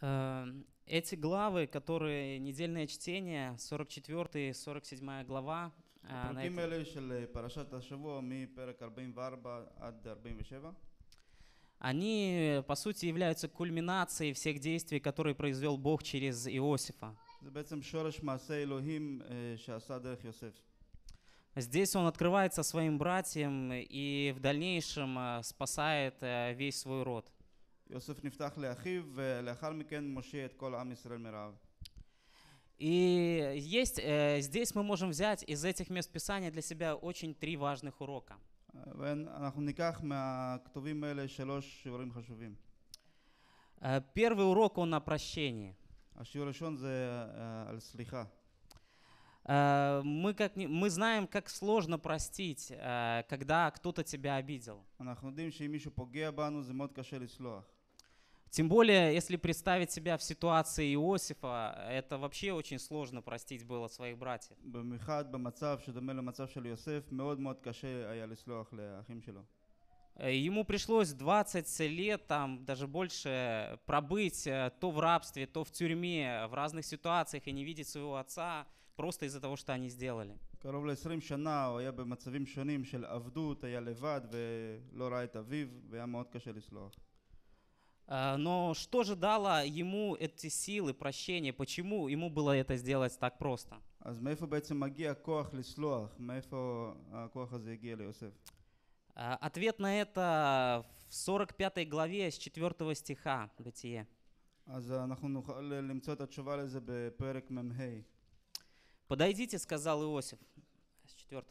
Эм, эти главы, которые недельное чтение, 44 и 47 глава. Э, э, а Они, э, по сути, являются кульминацией всех действий, которые произвел Бог через Иосифа. Здесь он открывается своим братьям и в дальнейшем спасает весь свой род. יוסף נפתח לאחיו, ולאחר מכן מושיע את כל עם ישראל מרעב. И есть, э, здесь мы можем взять из этих мест Писания для себя очень три важных урока. Э, первый урок, он о прощении. Э, мы, как, мы знаем, как сложно простить, э, когда кто-то тебя обидел. Тем более, если представить себя в ситуации Иосифа, это вообще очень сложно простить было своих братьев. Ему пришлось 20 лет, там даже больше, пробыть то в рабстве, то в тюрьме, в разных ситуациях и не видеть своего отца просто из-за того, что они сделали. קרוב Э, но что же дало ему эти силы, прощения? Почему ему было это сделать так просто? А, э, ответ на это в 45 главе с 4 стиха Бытие. Подойдите, сказал Иосиф. С 4.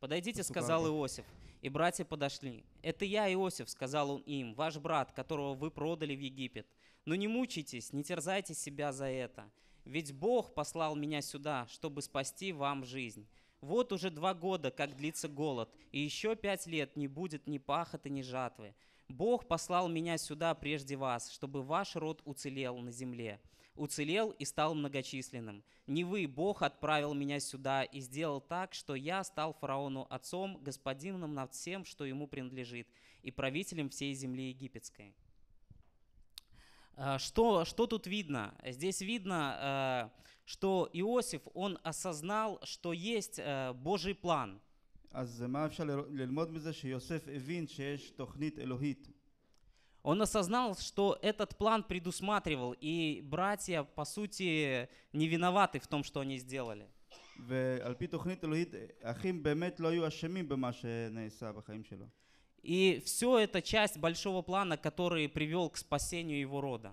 Подойдите, сказал Иосиф. И братья подошли. «Это я, Иосиф», — сказал он им, — «ваш брат, которого вы продали в Египет. Но не мучайтесь, не терзайте себя за это. Ведь Бог послал меня сюда, чтобы спасти вам жизнь. Вот уже два года, как длится голод, и еще пять лет не будет ни пахоты, ни жатвы. Бог послал меня сюда прежде вас, чтобы ваш род уцелел на земле уцелел и стал многочисленным. Не вы, Бог, отправил меня сюда и сделал так, что я стал фараону отцом, господином над всем, что ему принадлежит, и правителем всей земли египетской». А, что, что тут видно? Здесь видно, а, что Иосиф, он осознал, что есть а, Божий план. אז מה אפשר ללמוד מזה? שיוסף הבין שיש תוכנית אלוהית. Он осознал, что этот план предусматривал, и братья, по сути, не виноваты в том, что они сделали. И все это часть большого плана, который привел к спасению его рода.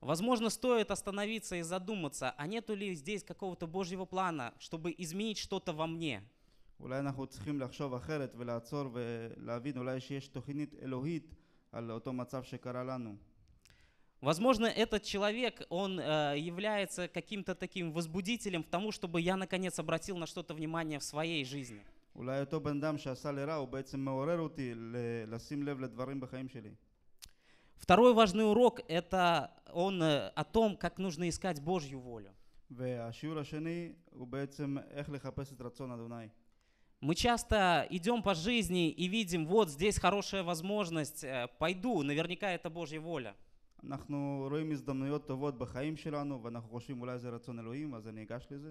Возможно, стоит остановиться и задуматься, а нету ли здесь какого-то Божьего плана, чтобы изменить что-то во мне? Возможно, этот человек, он э, является каким-то таким возбудителем к тому, чтобы я наконец обратил на что-то внимание в своей жизни. Второй важный урок – это он э, о том, как нужно искать Божью волю. Мы часто идем по жизни и видим, вот здесь хорошая возможность, э, пойду, наверняка это Божья воля. אנחנו רואים הזדמנויות טובות בחיים שלנו ואנחנו חושבים אולי זה רצון אלוהים אז אני אגש לזה.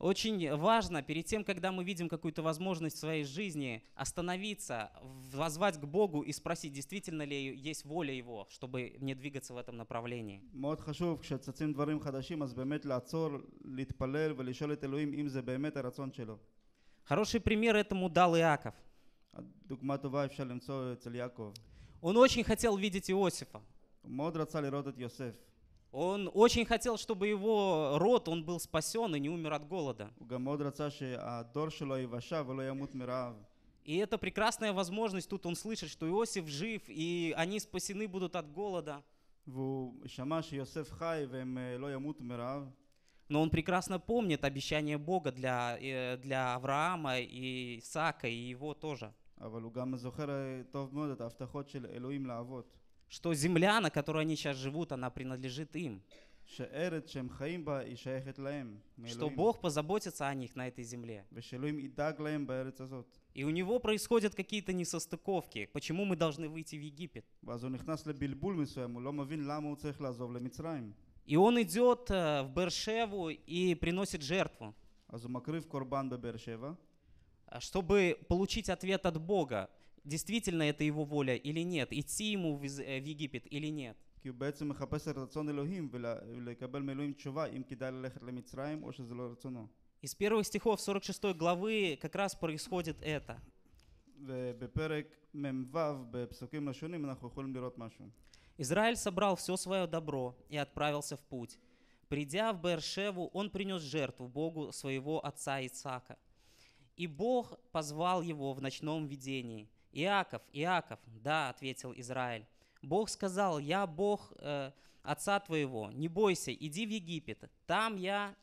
Очень важно перед тем, когда мы видим какую-то возможность в своей жизни, остановиться, возвать к Богу и спросить, действительно ли есть воля Его, чтобы не двигаться в этом направлении. Э Хороший пример этому дал Иаков. А э, Он очень хотел видеть Иосифа. Он очень хотел, чтобы его род, он был спасен и не умер от голода. А и это прекрасная возможность, тут он слышит, что Иосиф жив, и они спасены будут от голода. Э, Но он прекрасно помнит обещание Бога для, э, для Авраама и Исаака, и его тоже. А что земля, на которой они сейчас живут, она принадлежит им. Что Бог позаботится о них на этой земле. И у него происходят какие-то несостыковки. Почему мы должны выйти в Египет? И он идет э, в Бершеву и приносит жертву. Э, чтобы получить ответ от Бога действительно это его воля или нет, идти ему в, э, в Египет или нет. Из первых стихов 46 главы как раз происходит это. Израиль собрал все свое добро и отправился в путь. Придя в Бершеву, он принес жертву Богу своего отца Исаака. И Бог позвал его в ночном видении – «Иаков, Иаков!» «Да», — ответил Израиль. Бог сказал, «Я Бог э, отца твоего, не бойся, иди в Египет, там я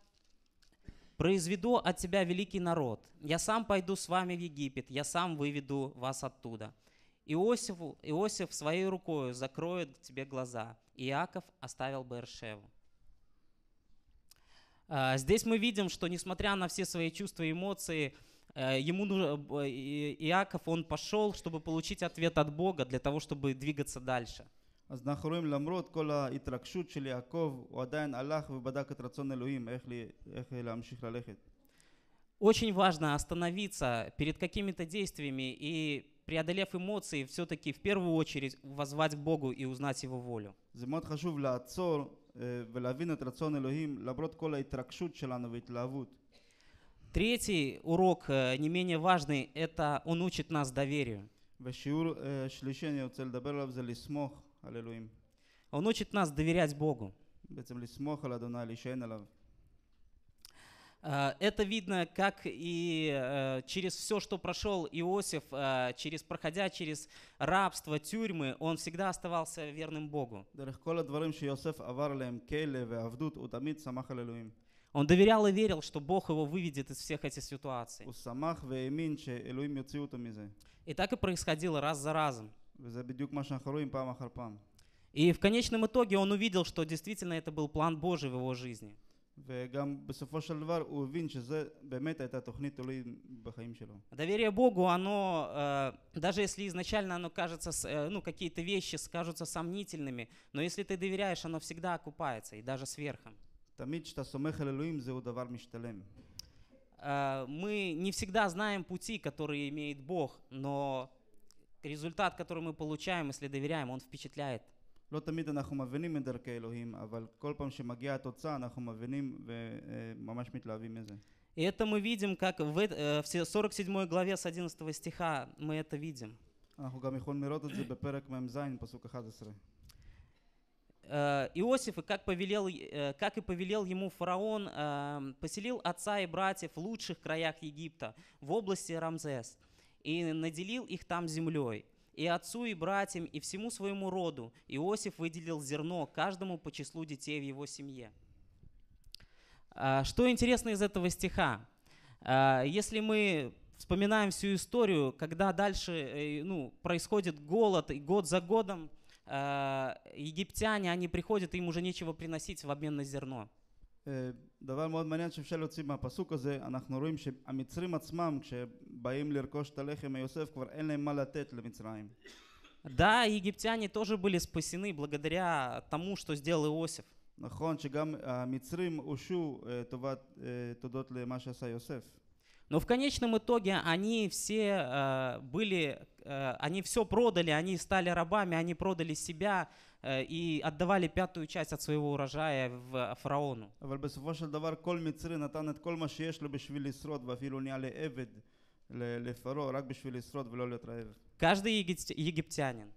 произведу от тебя великий народ, я сам пойду с вами в Египет, я сам выведу вас оттуда». Иосифу, Иосиф своей рукой закроет тебе глаза. Иаков оставил Бершеву. А, здесь мы видим, что несмотря на все свои чувства и эмоции, Э, ему нужно, э, Иаков, он пошел, чтобы получить ответ от Бога, для того, чтобы двигаться дальше. Очень важно остановиться перед какими-то действиями и преодолев эмоции, все-таки в первую очередь возвать к Богу и узнать Его волю. Третий урок, э, не менее важный, это он учит нас доверию. Э, он учит нас доверять Богу. Э, это видно, как и через все, что прошел Иосиф, через проходя через рабство, тюрьмы, он всегда оставался верным Богу. Он доверял и верил, что Бог его выведет из всех этих ситуаций. И так и происходило раз за разом. И в конечном итоге он увидел, что действительно это был план Божий в его жизни. Доверие Богу, оно, э, даже если изначально оно кажется, э, ну, какие-то вещи скажутся сомнительными, но если ты доверяешь, оно всегда окупается, и даже сверхом. תמיד כשאתה סומך על אלוהים זהו דבר משתלם. Мы не всегда знаем пути, которые имеет Бог, но результат, который мы получаем, если доверяем, он впечатляет. לא תמיד אנחנו מבינים את דרכי אלוהים, אבל כל פעם שמגיעה התוצאה אנחנו מבינים וממש מתלהבים מזה. И это мы видим, как в, э, в 47 главе с 11 стиха мы это видим. אנחנו גם יכולים לראות את זה בפרק מ"ז, פסוק 11. Э, Иосиф, и как, повелел, э, как и повелел ему фараон, э, поселил отца и братьев в лучших краях Египта, в области Рамзес, и наделил их там землей. И отцу, и братьям, и всему своему роду Иосиф выделил зерно каждому по числу детей в его семье. А, что интересно из этого стиха? А, если мы вспоминаем всю историю, когда дальше ну, происходит голод, и год за годом египтяне, они приходят, им уже нечего приносить в обмен на зерно. דבר מאוד מעניין שאפשר להוציא מהפסוק הזה, אנחנו רואים שהמצרים עצמם, כשבאים לרכוש את הלחם מיוסף, כבר אין להם מה לתת למצרים. Да, египтяне тоже были спасены благодаря тому, что сделал Иосиф. נכון, שגם המצרים הושעו תודות למה שעשה יוסף. Но в конечном итоге они все э, были, э, они все продали, они стали рабами, они продали себя э, и отдавали пятую часть от своего урожая в фараону. Каждый египтянин.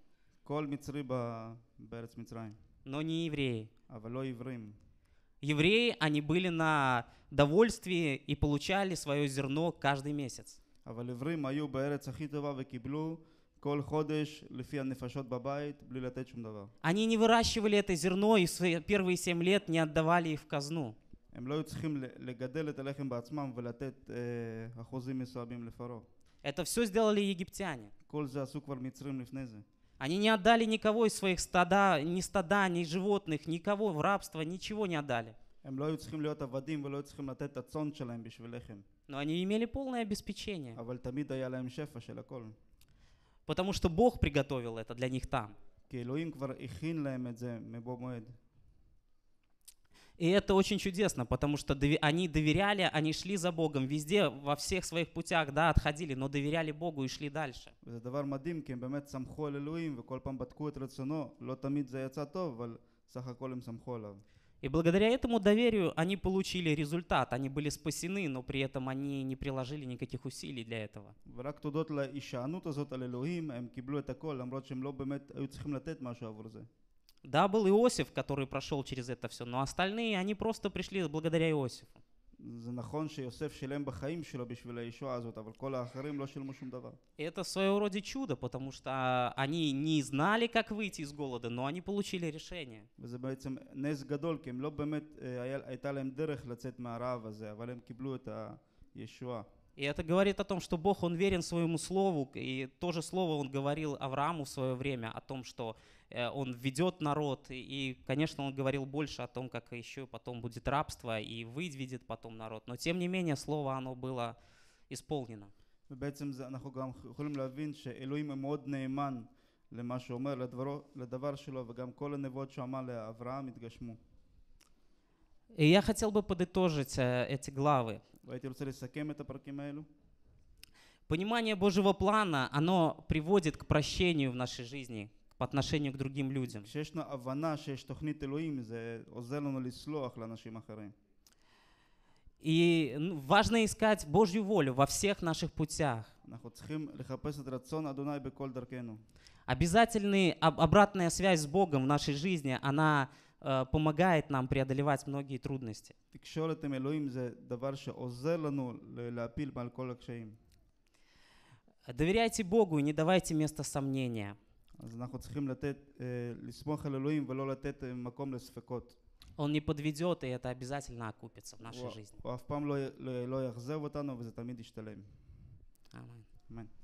Но не евреи евреи, они были на довольствии и получали свое зерно каждый месяц. Они не выращивали это зерно и свои первые семь лет не отдавали их в казну. Это все сделали египтяне. Они не отдали никого из своих стада, ни стада, ни животных, никого в рабство, ничего не отдали. Но они имели полное обеспечение. А Потому что Бог приготовил это для них там. И это очень чудесно, потому что они доверяли, они шли за Богом везде, во всех своих путях, да, отходили, но доверяли Богу и шли дальше. И благодаря этому доверию они получили результат, они были спасены, но при этом они не приложили никаких усилий для этого. ורק да, был Иосиф, который прошел через это все, но остальные, они просто пришли благодаря Иосифу. Это своего рода чудо, потому что а, они не знали, как выйти из голода, но они получили решение. Э, и это говорит о том, что Бог, Он верен своему слову, и то же слово Он говорил Аврааму в свое время о том, что он ведет народ, и, конечно, он говорил больше о том, как еще потом будет рабство, и выведет потом народ. Но, тем не менее, слово, оно было исполнено. ובעצם זה, אנחנו גם יכולים להבין שאלוהים מאוד נאמן למה שהוא אומר, לדברו, לדבר שלו, וגם כל הנבואות שהוא אמר לאברהם התגשמו. И я хотел бы подытожить эти главы. Понимание Божьего плана, оно приводит к прощению в нашей жизни по отношению к другим людям. И ну, важно искать Божью волю во всех наших путях. Обязательная обратная связь с Богом в нашей жизни, она э, помогает нам преодолевать многие трудности. Доверяйте Богу и не давайте места сомнения. אז אנחנו צריכים לתת, לסמוך על אלוהים ולא לתת מקום לספקות. Он не подведет, и это обязательно окупится в нашей жизни. Аминь.